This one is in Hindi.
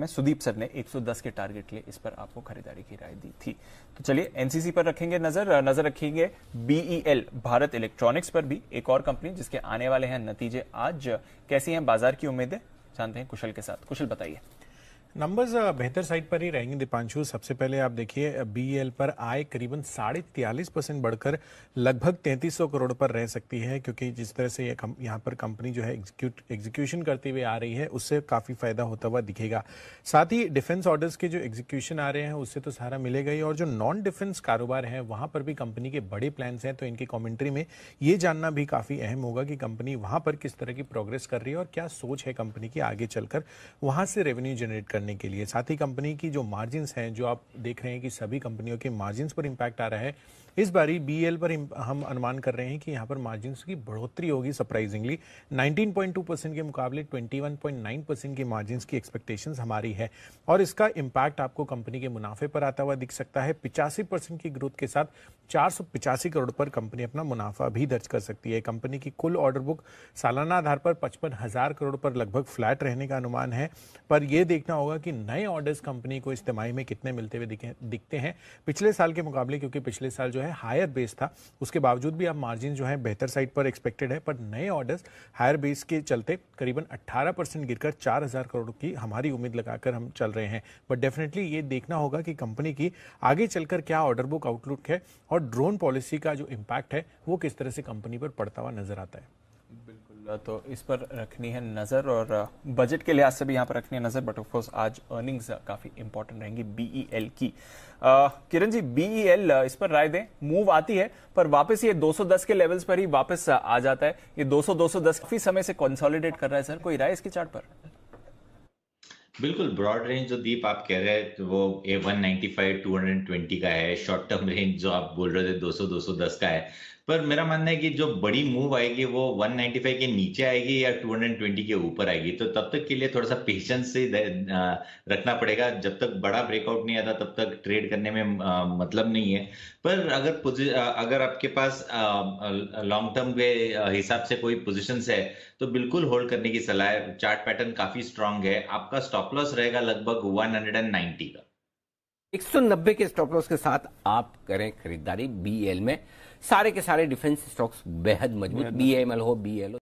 में सुदीप सर ने 110 के टारगेट लिए इस पर आपको खरीदारी की राय दी थी तो चलिए एनसीसी पर रखेंगे नजर नजर रखेंगे बीईएल e भारत इलेक्ट्रॉनिक्स पर भी एक और कंपनी जिसके आने वाले हैं नतीजे आज कैसी हैं बाजार की उम्मीदें जानते हैं कुशल के साथ कुशल बताइए नंबर्स uh, बेहतर साइड पर ही रहेंगे दीपांशु सबसे पहले आप देखिए बीएल uh, e पर आय करीबन साढ़े तियालीस परसेंट बढ़कर लगभग तैंतीस सौ करोड़ पर रह सकती है क्योंकि जिस तरह से ये कम, यहाँ पर कंपनी जो है एग्जीक्यूट एग्जीक्यूशन करती हुई आ रही है उससे काफ़ी फायदा होता हुआ दिखेगा साथ ही डिफेंस ऑर्डर्स के जो एग्जीक्यूशन आ रहे हैं उससे तो सारा मिलेगा ही और जो नॉन डिफेंस कारोबार है वहाँ पर भी कंपनी के बड़े प्लान्स हैं तो इनकी कॉमेंट्री में ये जानना भी काफ़ी अहम होगा कि कंपनी वहाँ पर किस तरह की प्रोग्रेस कर रही है और क्या सोच है कंपनी की आगे चलकर वहाँ से रेवेन्यू जनरेट करने करने के लिए साथ ही कंपनी की जो मार्जिनस हैं जो आप देख रहे हैं कि सभी कंपनियों के मार्जिनस पर इम्पैक्ट आ रहा है इस बारी बी पर हम अनुमान कर रहे हैं कि यहाँ पर मार्जिनस की बढ़ोतरी होगी सरप्राइजिंगली 19.2 परसेंट के मुकाबले 21.9 परसेंट की मार्जिनस की एक्सपेक्टेशन हमारी है और इसका इम्पैक्ट आपको कंपनी के मुनाफे पर आता हुआ दिख सकता है पिचासी परसेंट की ग्रोथ के साथ चार करोड़ पर कंपनी अपना मुनाफा भी दर्ज कर सकती है कंपनी की कुल ऑर्डर बुक सालाना आधार पर पचपन करोड़ पर लगभग फ्लैट रहने का अनुमान है पर यह देखना होगा कि नए ऑर्डर्स कंपनी को इस तिमाही में कितने मिलते हुए दिखते हैं पिछले साल के मुकाबले क्योंकि पिछले साल जो है हायर बेस था उसके बावजूद भी आप मार्जिन जो है बेहतर साइड पर एक्सपेक्टेड है पर नए ऑर्डर्स हायर बेस के चलते करीबन 18 परसेंट गिरकर चार करोड़ की हमारी उम्मीद लगाकर हम चल रहे हैं बट डेफिनेटली ये देखना होगा कि कंपनी की आगे चलकर क्या ऑर्डर बुक आउटलुक है और ड्रोन पॉलिसी का जो इम्पैक्ट है वो किस तरह से कंपनी पर पड़ता हुआ नजर आता है तो इस पर रखनी है नज़र और बजट के लिहाज से भी यहाँ पर रखनी है नज़र बट ऑफकोर्स आज अर्निंग्स काफ़ी इंपॉर्टेंट रहेंगी बी e की किरण जी बी e इस पर राय दें मूव आती है पर वापस ये 210 के लेवल्स पर ही वापस आ जाता है ये 200 210 काफ़ी समय से कंसोलिडेट कर रहा है सर कोई राय इसकी चार्ट पर बिल्कुल ब्रॉड रेंज जो दीप आप कह रहे हैं तो वो A one ninety five two hundred twenty का है शॉर्ट टर्म रेंज जो आप बोल रहे थे दो सौ दो सौ दस का है पर मेरा मानना है कि जो बड़ी मूव आएगी वो 195 के नीचे आएगी या 220 के ऊपर आएगी तो तब तक के लिए थोड़ा सा पेशेंस से रखना पड़ेगा जब तक बड़ा ब्रेकआउट नहीं आता तब तक ट्रेड करने में मतलब नहीं है पर अगर अगर आपके पास लॉन्ग टर्म के हिसाब से कोई पोजिशन है तो बिल्कुल होल्ड करने की सलाह है चार्ट पैटर्न काफी स्ट्रांग है आपका स्टॉप स्टॉप लॉस रहेगा लगभग 190 का 190 के स्टॉप लॉस के साथ आप करें खरीदारी बीएल में सारे के सारे डिफेंस स्टॉक्स बेहद मजबूत बीएमएल हो बीएल हो